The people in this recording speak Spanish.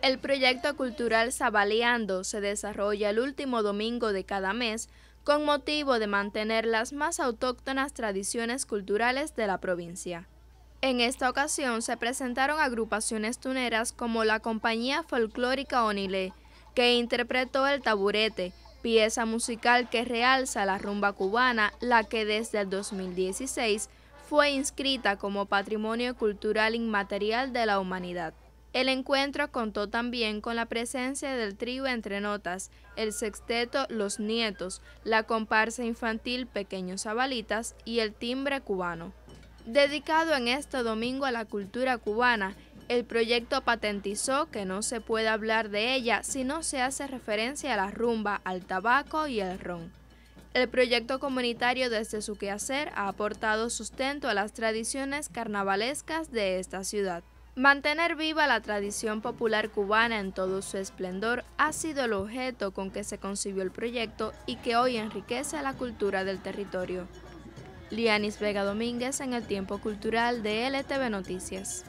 El proyecto cultural Zabaleando se desarrolla el último domingo de cada mes con motivo de mantener las más autóctonas tradiciones culturales de la provincia. En esta ocasión se presentaron agrupaciones tuneras como la compañía folclórica Onile, que interpretó el taburete, pieza musical que realza la rumba cubana, la que desde el 2016 fue inscrita como Patrimonio Cultural Inmaterial de la Humanidad. El encuentro contó también con la presencia del trío Entre Notas, el sexteto Los Nietos, la comparsa infantil Pequeños abalitas y el timbre cubano. Dedicado en este domingo a la cultura cubana, el proyecto patentizó que no se puede hablar de ella si no se hace referencia a la rumba, al tabaco y al ron. El proyecto comunitario desde su quehacer ha aportado sustento a las tradiciones carnavalescas de esta ciudad. Mantener viva la tradición popular cubana en todo su esplendor ha sido el objeto con que se concibió el proyecto y que hoy enriquece la cultura del territorio. Lianis Vega Domínguez en el Tiempo Cultural de LTV Noticias.